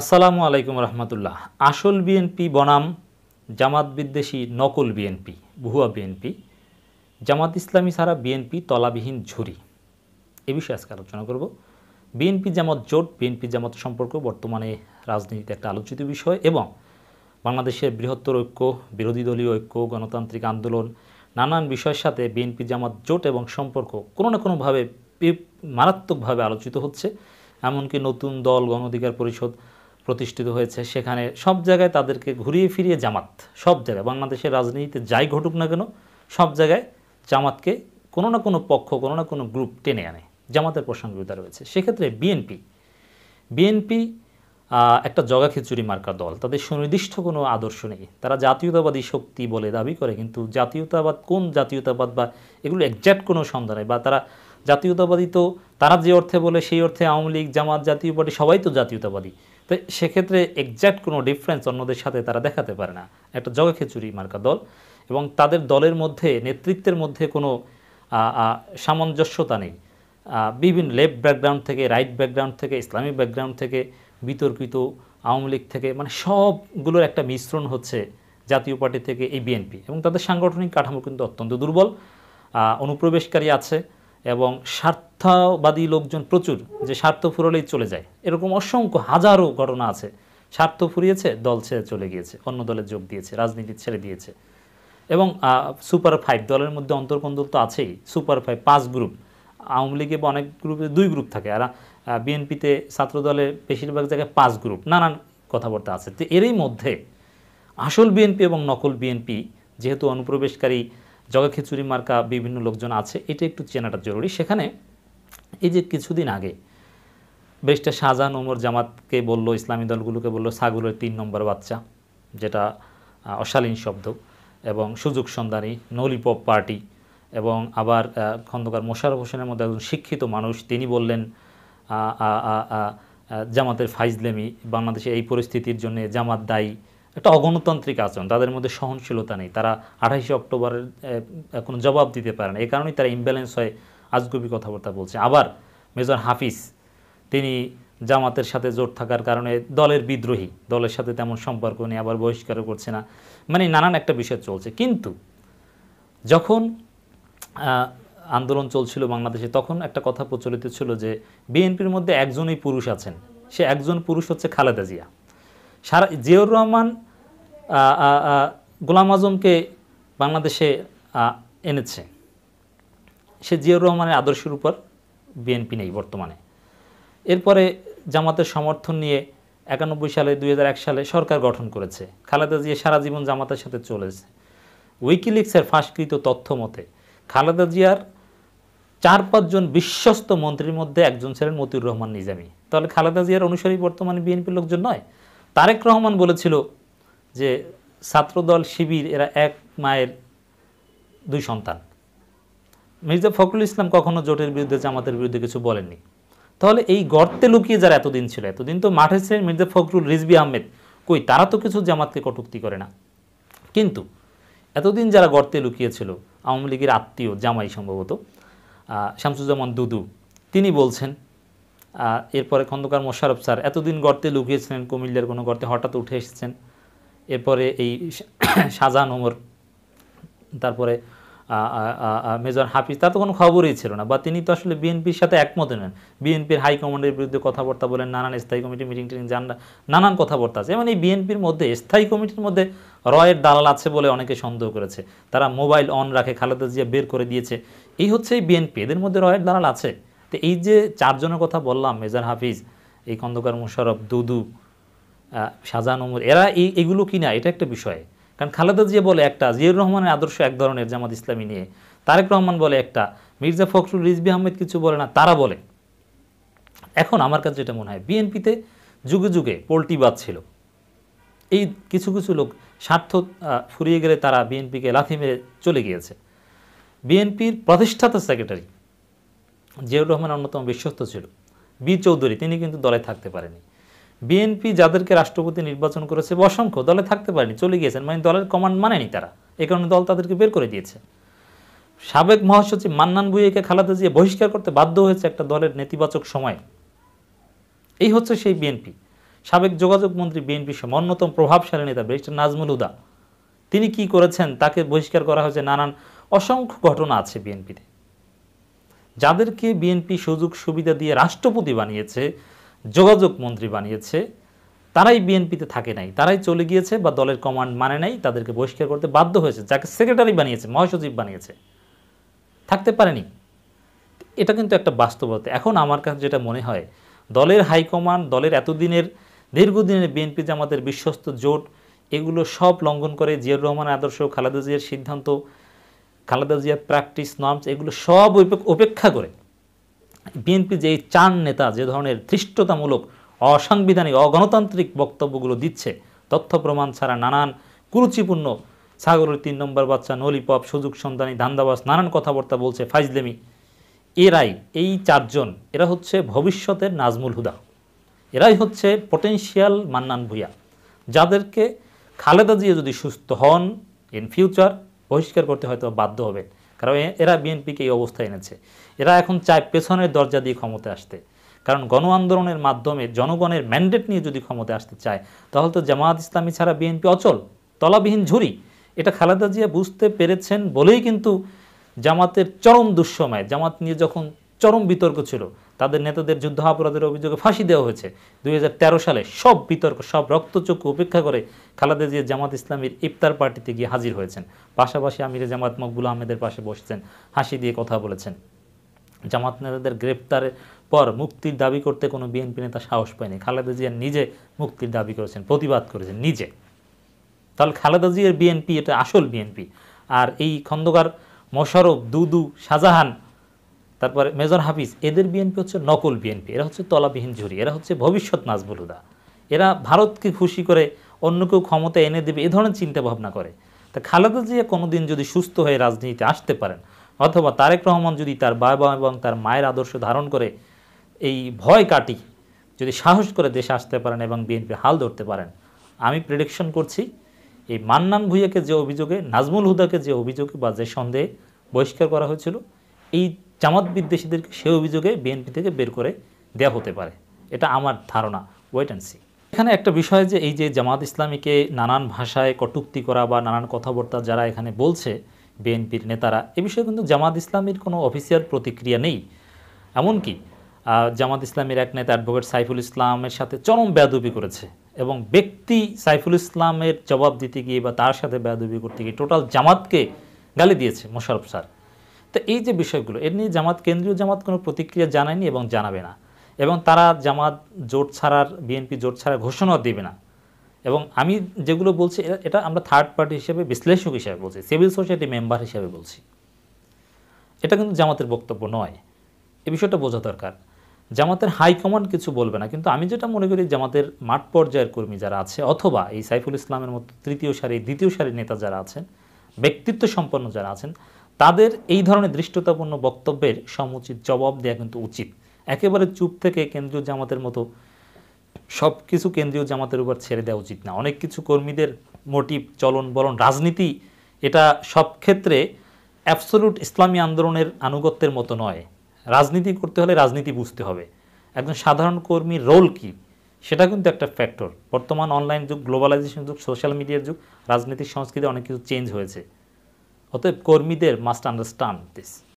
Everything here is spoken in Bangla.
আসসালামু আলাইকুম রহমতুল্লাহ আসল বিএনপি বনাম জামাত বিদ্বেষী নকল বিএনপি ভুয়া বিএনপি জামাত ইসলামী ছাড়া বিএনপি তলাবিহীন ঝুরি এ বিষয়ে আজকে আলোচনা করব বিএনপি জামাত জোট বিএনপি জামাত সম্পর্ক বর্তমানে রাজনীতিতে একটা আলোচিত বিষয় এবং বাংলাদেশের বৃহত্তর ঐক্য বিরোধী দলীয় ঐক্য গণতান্ত্রিক আন্দোলন নানান বিষয়ের সাথে বিএনপি জামাত জোট এবং সম্পর্ক কোনো না কোনোভাবে মারাত্মকভাবে আলোচিত হচ্ছে এমনকি নতুন দল গণ অধিকার পরিষদ প্রতিষ্ঠিত হয়েছে সেখানে সব জায়গায় তাদেরকে ঘুরিয়ে ফিরিয়ে জামাত সব জায়গায় বাংলাদেশের রাজনীতিতে যাই ঘটুক না কেন সব জায়গায় জামাতকে কোনো না কোনো পক্ষ কোনো না কোনো গ্রুপ টেনে আনে জামাতের প্রসঙ্গিকতা রয়েছে সেক্ষেত্রে বিএনপি বিএনপি একটা জগা খিচুড়ি মার্কা দল তাদের সুনির্দিষ্ট কোনো আদর্শ নেই তারা জাতীয়তাবাদী শক্তি বলে দাবি করে কিন্তু জাতীয়তাবাদ কোন জাতীয়তাবাদ বা এগুলো একজ্যাক্ট কোনো সন্ধান নেই বা তারা জাতীয়তাবাদী তো তারা যে অর্থে বলে সেই অর্থে আওয়ামী লীগ জামাত জাতীয় পার্টি সবাই তো জাতীয়তাবাদী তো সেক্ষেত্রে এক্স্যাক্ট কোনো ডিফারেন্স অন্যদের সাথে তারা দেখাতে পারে না একটা জগাখিচুরি মার্কা দল এবং তাদের দলের মধ্যে নেতৃত্বের মধ্যে কোনো সামঞ্জস্যতা নেই বিভিন্ন লেফট ব্যাকগ্রাউন্ড থেকে রাইট ব্যাকগ্রাউন্ড থেকে ইসলামিক ব্যাকগ্রাউন্ড থেকে বিতর্কিত আওয়ামী লীগ থেকে মানে সবগুলোর একটা মিশ্রণ হচ্ছে জাতীয় পার্টি থেকে এই বিএনপি এবং তাদের সাংগঠনিক কাঠামো কিন্তু অত্যন্ত দুর্বল অনুপ্রবেশকারী আছে এবং স্বার্থবাদী লোকজন প্রচুর যে স্বার্থ ফুরলেই চলে যায় এরকম অসংখ্য হাজারো ঘটনা আছে স্বার্থ ফুরিয়েছে দল ছেড়ে চলে গিয়েছে অন্য দলে যোগ দিয়েছে রাজনীতি ছেড়ে দিয়েছে এবং সুপার ফাইভ দলের মধ্যে অন্তর্কন্দল তো আছেই সুপার ফাইভ পাঁচ গ্রুপ আওয়ামী লীগে বা অনেক গ্রুপে দুই গ্রুপ থাকে আর বিএনপিতে ছাত্রদলে বেশিরভাগ জায়গায় পাঁচ গ্রুপ নানান কথাবার্তা আছে তো এরই মধ্যে আসল বিএনপি এবং নকল বিএনপি যেহেতু অনুপ্রবেশকারী জগা খিচুড়ি মার্কা বিভিন্ন লোকজন আছে এটা একটু চেনাটা জরুরি সেখানে এই যে কিছুদিন আগে বেশটা শাহজাহান ওমর জামাতকে বলল ইসলামী দলগুলোকে বলল সাগুলের তিন নম্বর বাচ্চা যেটা অশালীন শব্দ এবং সুযোগ সন্ধানী নলিপপ পার্টি এবং আবার খন্দকার মোশারফ হোসেনের মধ্যে একজন শিক্ষিত মানুষ তিনি বললেন জামাতের ফাইজলেমি বাংলাদেশে এই পরিস্থিতির জন্য জামাত দায়ী একটা অগণতান্ত্রিক আচরণ তাদের মধ্যে সহনশীলতা নেই তারা আঠাশে অক্টোবরের কোনো জবাব দিতে পারে না এ কারণেই তারা ইমব্যালেন্স হয়ে আজগুবি কথাবার্তা বলছে আবার মেজর হাফিজ তিনি জামাতের সাথে জোট থাকার কারণে দলের বিদ্রোহী দলের সাথে তেমন সম্পর্ক নেই আবার বহিষ্কারও করছে না মানে নানান একটা বিষয় চলছে কিন্তু যখন আন্দোলন চলছিল বাংলাদেশে তখন একটা কথা প্রচলিত ছিল যে বিএনপির মধ্যে একজনই পুরুষ আছেন সে একজন পুরুষ হচ্ছে খালেদা জিয়া সারা জিয়াউর রহমান গোলাম আজমকে বাংলাদেশে এনেছে সে জিয়াউর রহমানের আদর্শের উপর বিএনপি নেই বর্তমানে এরপরে জামাতের সমর্থন নিয়ে একানব্বই সালে দুই সালে সরকার গঠন করেছে খালেদা জিয়া সারা জীবন জামাতের সাথে চলেছে উইকিলিক্সের ফাঁসকৃত তথ্য মতে খালেদা জিয়ার চার পাঁচজন বিশ্বস্ত মন্ত্রীর মধ্যে একজন ছিলেন মতিউর রহমান নিজামী তাহলে খালেদা জিয়ার অনুসারী বর্তমানে বিএনপির লোকজন নয় তারেক রহমান বলেছিল যে ছাত্রদল শিবির এরা এক মায়ের দুই সন্তান মির্জা ফখরুল ইসলাম কখনো জোটের বিরুদ্ধে জামাতের বিরুদ্ধে কিছু বলেননি তাহলে এই গর্তে লুকিয়ে যারা এতদিন ছিল এতদিন তো মাঠে ছিলেন মির্জা ফখরুল রিজবি আহমেদ কই তারা তো কিছু জামাতকে কটুক্তি করে না কিন্তু এতদিন যারা গর্তে লুকিয়েছিল আওয়ামী লীগের আত্মীয় জামাই সম্ভবত শামসুজ্জামান দুদু তিনি বলছেন এরপরে খন্দকার মোশারফ স্যার এতদিন গর্তে লুকিয়েছিলেন কুমিল্লার কোনো গর্তে হঠাৎ উঠে এসেছেন এরপরে এই শাহজাহান ওমর তারপরে মেজর হাফিজ তার তো কোনো খবরই ছিল না বা তিনি তো আসলে বিএনপির সাথে একমত নেন বিএনপির হাইকমান্ডের বিরুদ্ধে কথাবার্তা বলেন নানান স্থায়ী কমিটি মিটিং টিটিং যান নানান কথাবার্তা আছে মানে এই বিএনপির মধ্যে স্থায়ী কমিটির মধ্যে রয়ের দালাল আছে বলে অনেকে সন্দেহ করেছে তারা মোবাইল অন রাখে খালেদা জিয়া বের করে দিয়েছে এই হচ্ছে এই বিএনপি এদের মধ্যে রয়ের দালাল আছে তো এই যে চারজনের কথা বললাম মেজার হাফিজ এই খন্দকার মুশারফ দুদু শাহজাহান উমর এরা এই এগুলো কিনা এটা একটা বিষয় কারণ খালেদা জিয়া বলে একটা জিয়াউর রহমানের আদর্শ এক ধরনের জামাত ইসলামী নিয়ে তারেক রহমান বলে একটা মির্জা ফখরুল রিজবি আহমেদ কিছু বলে না তারা বলে এখন আমার কাছে যেটা মনে হয় বিএনপিতে যুগে যুগে পোল্টিবাদ ছিল এই কিছু কিছু লোক স্বার্থ ফুরিয়ে গেলে তারা বিএনপিকে লাথি মেরে চলে গিয়েছে বিএনপির প্রতিষ্ঠাতা সেক্রেটারি জিয়াউর রহমান অন্যতম বিশ্বস্ত ছিল বি চৌধুরী তিনি কিন্তু দলে থাকতে পারেনি বিএনপি যাদেরকে রাষ্ট্রপতি নির্বাচন করেছে অসংখ্য দলে থাকতে পারেনি চলে গিয়েছেন মানে দলের কমান্ড মানেনি তারা এ কারণে দল তাদেরকে বের করে দিয়েছে সাবেক মহাসচিব মান্নান বুইয়েকে খালাদা জিয়া বহিষ্কার করতে বাধ্য হয়েছে একটা দলের নেতিবাচক সময় এই হচ্ছে সেই বিএনপি সাবেক যোগাযোগ মন্ত্রী বিএনপি সহ অন্যতম প্রভাবশালী নেতা ব্যারিস্টার নাজমুল হুদা তিনি কি করেছেন তাকে বহিষ্কার করা হয়েছে নানান অসংখ্য ঘটনা আছে বিএনপিতে যাদেরকে বিএনপি সুযোগ সুবিধা দিয়ে রাষ্ট্রপতি বানিয়েছে যোগাযোগ মন্ত্রী বানিয়েছে তারাই বিএনপিতে থাকে নাই তারাই চলে গিয়েছে বা দলের কমান্ড মানে নাই তাদেরকে বহিষ্কার করতে বাধ্য হয়েছে যাকে সেক্রেটারি বানিয়েছে মহাসচিব বানিয়েছে থাকতে পারেনি এটা কিন্তু একটা বাস্তবতা এখন আমার কাছে যেটা মনে হয় দলের হাইকমান্ড দলের এতদিনের দীর্ঘদিনের বিএনপি যে আমাদের বিশ্বস্ত জোট এগুলো সব লঙ্ঘন করে জিয়াউর রহমান আদর্শ খালেদা জিয়ার সিদ্ধান্ত খালেদা জিয়ার প্র্যাকটিস নর্মস এগুলো সব উপেক্ষা করে বিএনপি যে চার নেতা যে ধরনের ধৃষ্টতামূলক অসাংবিধানিক অগণতান্ত্রিক বক্তব্যগুলো দিচ্ছে তথ্য প্রমাণ ছাড়া নানান কুরুচিপূর্ণ সাগরের তিন নম্বর বাচ্চা নলিপপ সুযোগ সন্ধানী ধান্দাবাস নানান কথাবার্তা বলছে ফাইজলেমি এরাই এই চারজন এরা হচ্ছে ভবিষ্যতের নাজমুল হুদা এরাই হচ্ছে পটেন্সিয়াল মান্নান ভূয়া যাদেরকে খালেদা জিয়া যদি সুস্থ হন ইন ফিউচার বহিষ্কার করতে হয়তো বাধ্য হবেন কারণ এরা বিএনপিকে এই অবস্থায় এনেছে এরা এখন চায় পেছনের দরজা দিয়ে ক্ষমতা আসতে কারণ গণ আন্দোলনের মাধ্যমে জনগণের ম্যান্ডেট নিয়ে যদি ক্ষমতা আসতে চায় তাহলে তো জামায়াত ইসলামী ছাড়া বিএনপি অচল তলাবিহীন ঝুরি এটা খালেদা জিয়া বুঝতে পেরেছেন বলেই কিন্তু জামাতের চরম দুঃসময় জামাত নিয়ে যখন চরম বিতর্ক ছিল তাদের নেতাদের যুদ্ধাপরাধের অভিযোগে ফাঁসি দেওয়া হয়েছে দুই সালে সব বিতর্ক সব রক্তচক্ষু উপেক্ষা করে খালাদা জিয়া জামাত ইসলামীর ইফতার পার্টিতে গিয়ে হাজির হয়েছেন পাশাপাশি আমিরে জামাত মকবুল আহমেদের পাশে বসেছেন হাসি দিয়ে কথা বলেছেন জামাত নেতাদের গ্রেপ্তারের পর মুক্তির দাবি করতে কোনো বিএনপি নেতা সাহস পায়নি খালেদা জিয়া নিজে মুক্তির দাবি করেছেন প্রতিবাদ করেছেন নিজে তাহলে খালেদা জিয়ার বিএনপি এটা আসল বিএনপি আর এই খন্দকার মোশারফ দুদু শাহজাহান তারপরে মেজর হাফিজ এদের বিএনপি হচ্ছে নকল বিএনপি এরা হচ্ছে তলাবিহীন ঝুরি এরা হচ্ছে ভবিষ্যৎ নাজবুলুদা হুদা এরা ভারতকে খুশি করে অন্য কেউ ক্ষমতা এনে দেবে এ ধরনের চিন্তা ভাবনা করে তা খালেদা জিয়া কোনোদিন যদি সুস্থ হয়ে রাজনীতিতে আসতে পারেন অথবা তারেক রহমান যদি তার বাবা এবং তার মায়ের আদর্শ ধারণ করে এই ভয় কাটি যদি সাহস করে দেশে আসতে পারেন এবং বিএনপি হাল ধরতে পারেন আমি প্রেডিকশন করছি এই মান্নান ভুইয়াকে যে অভিযোগে নাজমুল হুদাকে যে অভিযোগে বা যে সন্দেহে বহিষ্কার করা হয়েছিল এই জামাত বিদ্বেষীদেরকে সে অভিযোগে বিএনপি থেকে বের করে দেয়া হতে পারে এটা আমার ধারণা ওয়েট অ্যান্ড সি এখানে একটা বিষয় যে এই যে জামাত ইসলামীকে নানান ভাষায় কটুক্তি করা বা নানান কথাবার্তা যারা এখানে বলছে বিএনপির নেতারা এ বিষয়ে কিন্তু জামাত ইসলামীর কোনো অফিসিয়াল প্রতিক্রিয়া নেই এমনকি জামাত ইসলামের এক নেতা অ্যাডভোকেট সাইফুল ইসলামের সাথে চরম বেয়াদবি করেছে এবং ব্যক্তি সাইফুল ইসলামের জবাব দিতে গিয়ে বা তার সাথে বেয়াদবি করতে গিয়ে টোটাল জামাতকে গালি দিয়েছে মোশারফ স্যার তো এই যে বিষয়গুলো এর নিয়ে জামাত কেন্দ্রীয় জামাত কোনো প্রতিক্রিয়া জানায়নি এবং জানাবে না এবং তারা জামাত জোট ছাড়ার বিএনপি জোট ছাড়ার ঘোষণাও দেবে না এবং আমি যেগুলো বলছি এটা আমরা থার্ড পার্টি হিসেবে বিশ্লেষক হিসেবে বলছি সিভিল সোসাইটি মেম্বার হিসেবে বলছি এটা কিন্তু জামাতের বক্তব্য নয় এ বিষয়টা বোঝা দরকার জামাতের হাইকমান্ড কিছু বলবে না কিন্তু আমি যেটা মনে করি জামাতের মাঠ পর্যায়ের কর্মী যারা আছে অথবা এই সাইফুল ইসলামের মতো তৃতীয় সারি দ্বিতীয় সারির নেতা যারা আছেন ব্যক্তিত্ব সম্পন্ন যারা আছেন তাদের এই ধরনের দৃষ্টতাপূর্ণ বক্তব্যের সমুচিত জবাব দেওয়া কিন্তু উচিত একেবারে চুপ থেকে কেন্দ্রীয় জামাতের মতো সব কিছু কেন্দ্রীয় জামাতের উপর ছেড়ে দেওয়া উচিত না অনেক কিছু কর্মীদের মোটিভ চলন বলন রাজনীতি এটা সব ক্ষেত্রে অ্যাবসলুট ইসলামী আন্দোলনের আনুগত্যের মতো নয় রাজনীতি করতে হলে রাজনীতি বুঝতে হবে একজন সাধারণ কর্মীর রোল কি সেটা কিন্তু একটা ফ্যাক্টর বর্তমান অনলাইন যুগ গ্লোবালাইজেশন যুগ সোশ্যাল মিডিয়ার যুগ রাজনীতির সংস্কৃতি অনেক কিছু চেঞ্জ হয়েছে অতএব কর্মীদের মাস্ট আন্ডারস্ট্যান্ড দিস